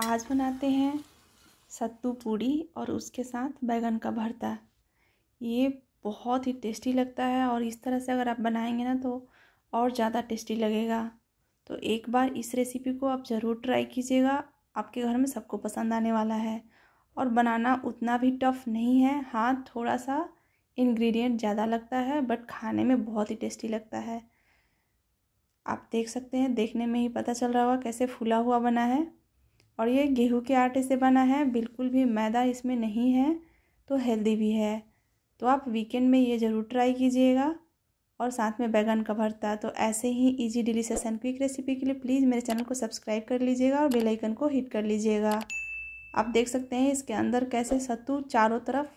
आज बनाते हैं सत्तू पूड़ी और उसके साथ बैगन का भरता ये बहुत ही टेस्टी लगता है और इस तरह से अगर आप बनाएंगे ना तो और ज़्यादा टेस्टी लगेगा तो एक बार इस रेसिपी को आप ज़रूर ट्राई कीजिएगा आपके घर में सबको पसंद आने वाला है और बनाना उतना भी टफ नहीं है हाँ थोड़ा सा इंग्रेडिएंट ज़्यादा लगता है बट खाने में बहुत ही टेस्टी लगता है आप देख सकते हैं देखने में ही पता चल रहा होगा कैसे फूला हुआ बना है और ये गेहूं के आटे से बना है बिल्कुल भी मैदा इसमें नहीं है तो हेल्दी भी है तो आप वीकेंड में ये ज़रूर ट्राई कीजिएगा और साथ में बैगन का भरता तो ऐसे ही easy delicious and quick recipe के लिए प्लीज़ मेरे चैनल को सब्सक्राइब कर लीजिएगा और बेल आइकन को हिट कर लीजिएगा आप देख सकते हैं इसके अंदर कैसे सत्तू चारों तरफ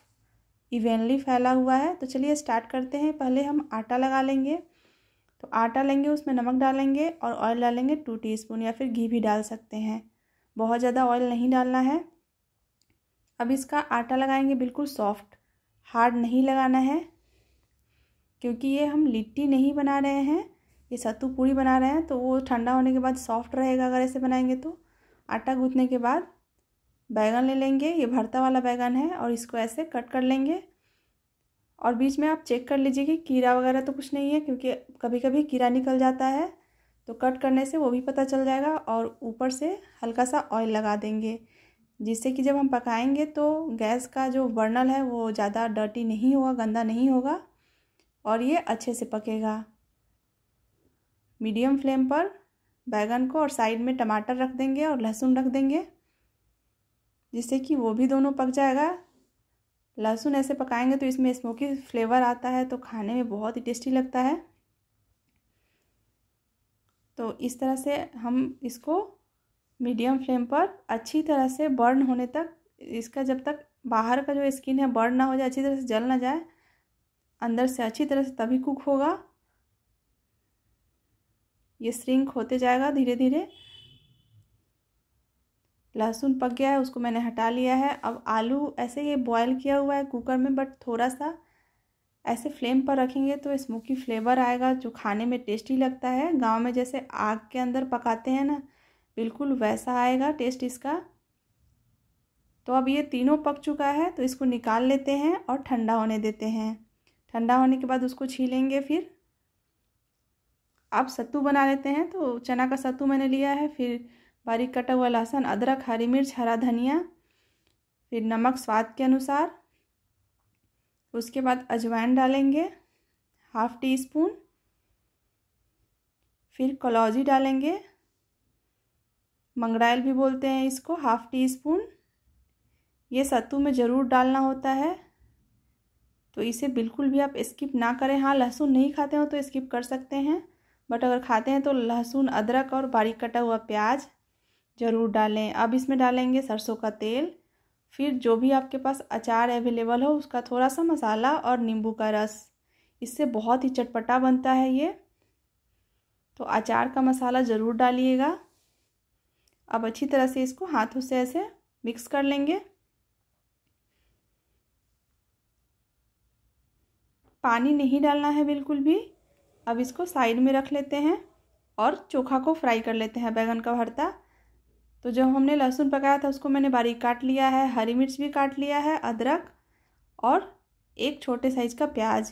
इवेनली फैला हुआ है तो चलिए स्टार्ट करते हैं पहले हम आटा लगा लेंगे तो आटा लेंगे उसमें नमक डालेंगे और ऑयल डालेंगे टू टीस्पून या फिर घी भी डाल सकते हैं बहुत ज़्यादा ऑयल नहीं डालना है अब इसका आटा लगाएंगे बिल्कुल सॉफ्ट हार्ड नहीं लगाना है क्योंकि ये हम लिट्टी नहीं बना रहे हैं ये सत्तू पूड़ी बना रहे हैं तो वो ठंडा होने के बाद सॉफ्ट रहेगा अगर ऐसे बनाएंगे तो आटा गूँथने के बाद बैगन ले लेंगे ये भरता वाला बैगन है और इसको ऐसे कट कर लेंगे और बीच में आप चेक कर लीजिए कि कीड़ा वगैरह तो कुछ नहीं है क्योंकि कभी कभी कीड़ा निकल जाता है तो कट करने से वो भी पता चल जाएगा और ऊपर से हल्का सा ऑयल लगा देंगे जिससे कि जब हम पकाएंगे तो गैस का जो बर्नल है वो ज़्यादा डर्टी नहीं होगा गंदा नहीं होगा और ये अच्छे से पकेगा मीडियम फ्लेम पर बैगन को और साइड में टमाटर रख देंगे और लहसुन रख देंगे जिससे कि वो भी दोनों पक जाएगा लहसुन ऐसे पकाएंगे तो इसमें स्मोकी फ्लेवर आता है तो खाने में बहुत ही टेस्टी लगता है तो इस तरह से हम इसको मीडियम फ्लेम पर अच्छी तरह से बर्न होने तक इसका जब तक बाहर का जो स्किन है बर्न ना हो जाए अच्छी तरह से जल ना जाए अंदर से अच्छी तरह से तभी कुक होगा ये श्रिंक होते जाएगा धीरे धीरे लहसुन पक गया है उसको मैंने हटा लिया है अब आलू ऐसे ये बॉयल किया हुआ है कुकर में बट थोड़ा सा ऐसे फ्लेम पर रखेंगे तो स्मोकी फ्लेवर आएगा जो खाने में टेस्टी लगता है गांव में जैसे आग के अंदर पकाते हैं ना बिल्कुल वैसा आएगा टेस्ट इसका तो अब ये तीनों पक चुका है तो इसको निकाल लेते हैं और ठंडा होने देते हैं ठंडा होने के बाद उसको छीलेंगे फिर आप सत्तू बना लेते हैं तो चना का सत्तू मैंने लिया है फिर बारीक कटा हुआ लहसुन अदरक हरी मिर्च हरा धनिया फिर नमक स्वाद के अनुसार उसके बाद अजवाइन डालेंगे हाफ टी स्पून फिर कलौजी डालेंगे मंगड़ाइल भी बोलते हैं इसको हाफ टी स्पून ये सत्तू में ज़रूर डालना होता है तो इसे बिल्कुल भी आप स्किप ना करें हाँ लहसुन नहीं खाते हो तो स्किप कर सकते हैं बट अगर खाते हैं तो लहसुन अदरक और बारीक कटा हुआ प्याज ज़रूर डालें अब इसमें डालेंगे सरसों का तेल फिर जो भी आपके पास अचार अवेलेबल हो उसका थोड़ा सा मसाला और नींबू का रस इससे बहुत ही चटपटा बनता है ये तो अचार का मसाला ज़रूर डालिएगा अब अच्छी तरह से इसको हाथों से ऐसे मिक्स कर लेंगे पानी नहीं डालना है बिल्कुल भी अब इसको साइड में रख लेते हैं और चोखा को फ्राई कर लेते हैं बैगन का भरता तो जो हमने लहसुन पकाया था उसको मैंने बारीक काट लिया है हरी मिर्च भी काट लिया है अदरक और एक छोटे साइज़ का प्याज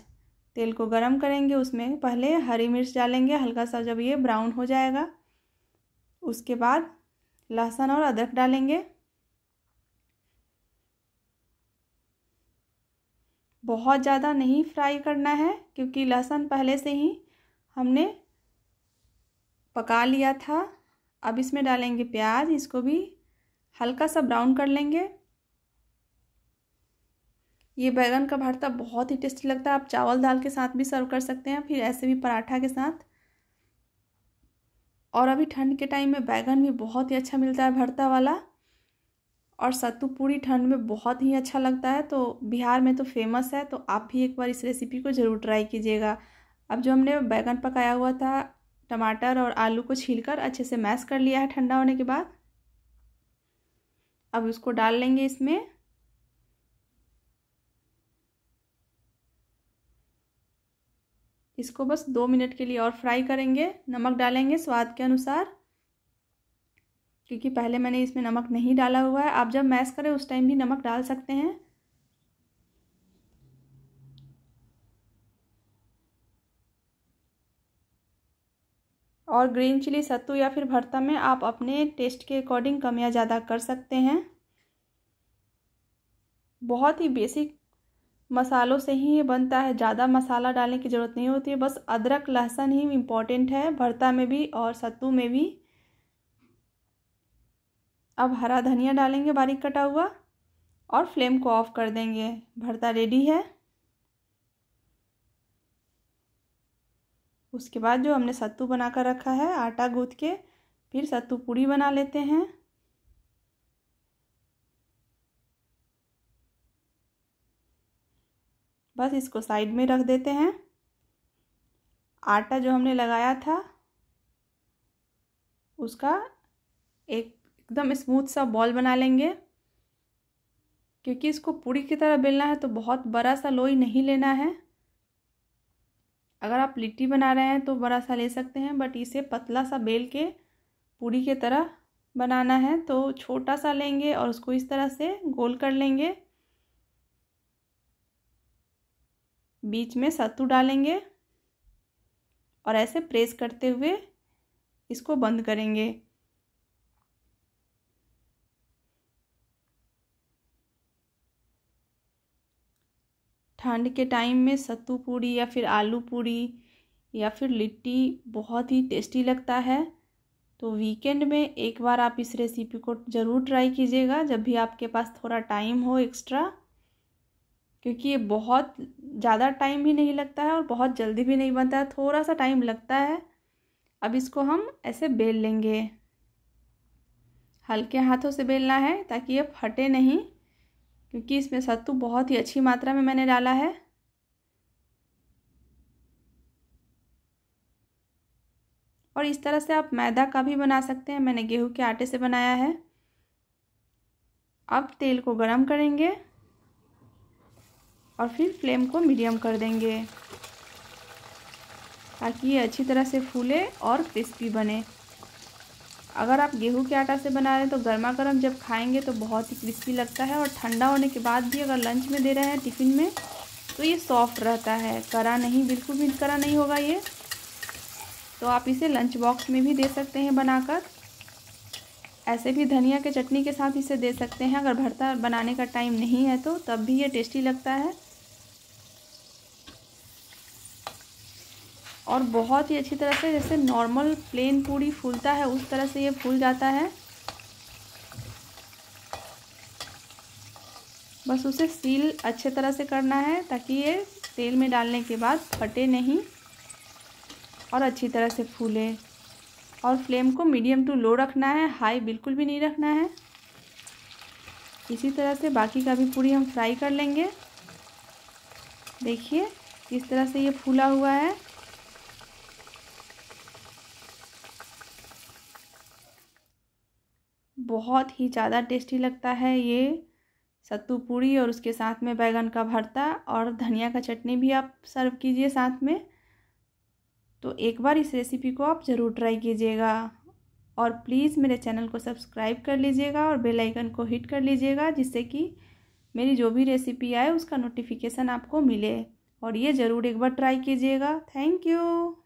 तेल को गरम करेंगे उसमें पहले हरी मिर्च डालेंगे हल्का सा जब ये ब्राउन हो जाएगा उसके बाद लहसुन और अदरक डालेंगे बहुत ज़्यादा नहीं फ्राई करना है क्योंकि लहसुन पहले से ही हमने पका लिया था अब इसमें डालेंगे प्याज इसको भी हल्का सा ब्राउन कर लेंगे ये बैगन का भरता बहुत ही टेस्टी लगता है आप चावल दाल के साथ भी सर्व कर सकते हैं फिर ऐसे भी पराठा के साथ और अभी ठंड के टाइम में बैगन भी बहुत ही अच्छा मिलता है भरता वाला और सत्तू पूरी ठंड में बहुत ही अच्छा लगता है तो बिहार में तो फेमस है तो आप भी एक बार इस रेसिपी को ज़रूर ट्राई कीजिएगा अब जो हमने बैगन पकाया हुआ था टमाटर और आलू को छीलकर अच्छे से मैश कर लिया है ठंडा होने के बाद अब उसको डाल लेंगे इसमें इसको बस दो मिनट के लिए और फ्राई करेंगे नमक डालेंगे स्वाद के अनुसार क्योंकि पहले मैंने इसमें नमक नहीं डाला हुआ है आप जब मैश करें उस टाइम भी नमक डाल सकते हैं और ग्रीन चिली सत्तू या फिर भरता में आप अपने टेस्ट के अकॉर्डिंग कम या ज़्यादा कर सकते हैं बहुत ही बेसिक मसालों से ही ये बनता है ज़्यादा मसाला डालने की ज़रूरत नहीं होती है बस अदरक लहसुन ही इम्पॉर्टेंट है भरता में भी और सत्तू में भी अब हरा धनिया डालेंगे बारीक कटा हुआ और फ्लेम को ऑफ कर देंगे भरता रेडी है उसके बाद जो हमने सत्तू बना कर रखा है आटा गूँथ के फिर सत्तू पूड़ी बना लेते हैं बस इसको साइड में रख देते हैं आटा जो हमने लगाया था उसका एक एकदम स्मूथ सा बॉल बना लेंगे क्योंकि इसको पूड़ी की तरह बेलना है तो बहुत बड़ा सा लोई नहीं लेना है अगर आप लिट्टी बना रहे हैं तो बड़ा सा ले सकते हैं बट इसे पतला सा बेल के पूरी के तरह बनाना है तो छोटा सा लेंगे और उसको इस तरह से गोल कर लेंगे बीच में सत्तू डालेंगे और ऐसे प्रेस करते हुए इसको बंद करेंगे ठंड के टाइम में सत्तू पूड़ी या फिर आलू पूड़ी या फिर लिट्टी बहुत ही टेस्टी लगता है तो वीकेंड में एक बार आप इस रेसिपी को ज़रूर ट्राई कीजिएगा जब भी आपके पास थोड़ा टाइम हो एक्स्ट्रा क्योंकि ये बहुत ज़्यादा टाइम भी नहीं लगता है और बहुत जल्दी भी नहीं बनता है थोड़ा सा टाइम लगता है अब इसको हम ऐसे बेल लेंगे हल्के हाथों से बेलना है ताकि ये फटे नहीं क्योंकि इसमें सत्तू बहुत ही अच्छी मात्रा में मैंने डाला है और इस तरह से आप मैदा का भी बना सकते हैं मैंने गेहूं के आटे से बनाया है अब तेल को गरम करेंगे और फिर फ्लेम को मीडियम कर देंगे ताकि ये अच्छी तरह से फूले और क्रिस्पी बने अगर आप गेहूं के आटा से बना रहे हैं तो गर्मा गर्म जब खाएंगे तो बहुत ही क्रिस्पी लगता है और ठंडा होने के बाद भी अगर लंच में दे रहे हैं टिफ़िन में तो ये सॉफ्ट रहता है करा नहीं बिल्कुल भी करा नहीं होगा ये तो आप इसे लंच बॉक्स में भी दे सकते हैं बनाकर ऐसे भी धनिया के चटनी के साथ इसे दे सकते हैं अगर भरता बनाने का टाइम नहीं है तो तब भी ये टेस्टी लगता है और बहुत ही अच्छी तरह से जैसे नॉर्मल प्लेन पूरी फूलता है उस तरह से ये फूल जाता है बस उसे सील अच्छे तरह से करना है ताकि ये तेल में डालने के बाद फटे नहीं और अच्छी तरह से फूले और फ्लेम को मीडियम टू लो रखना है हाई बिल्कुल भी नहीं रखना है इसी तरह से बाकी का भी पूरी हम फ्राई कर लेंगे देखिए किस तरह से ये फूला हुआ है बहुत ही ज़्यादा टेस्टी लगता है ये सत्तू पूड़ी और उसके साथ में बैगन का भरता और धनिया का चटनी भी आप सर्व कीजिए साथ में तो एक बार इस रेसिपी को आप ज़रूर ट्राई कीजिएगा और प्लीज़ मेरे चैनल को सब्सक्राइब कर लीजिएगा और बेल आइकन को हिट कर लीजिएगा जिससे कि मेरी जो भी रेसिपी आए उसका नोटिफिकेशन आपको मिले और ये ज़रूर एक बार ट्राई कीजिएगा थैंक यू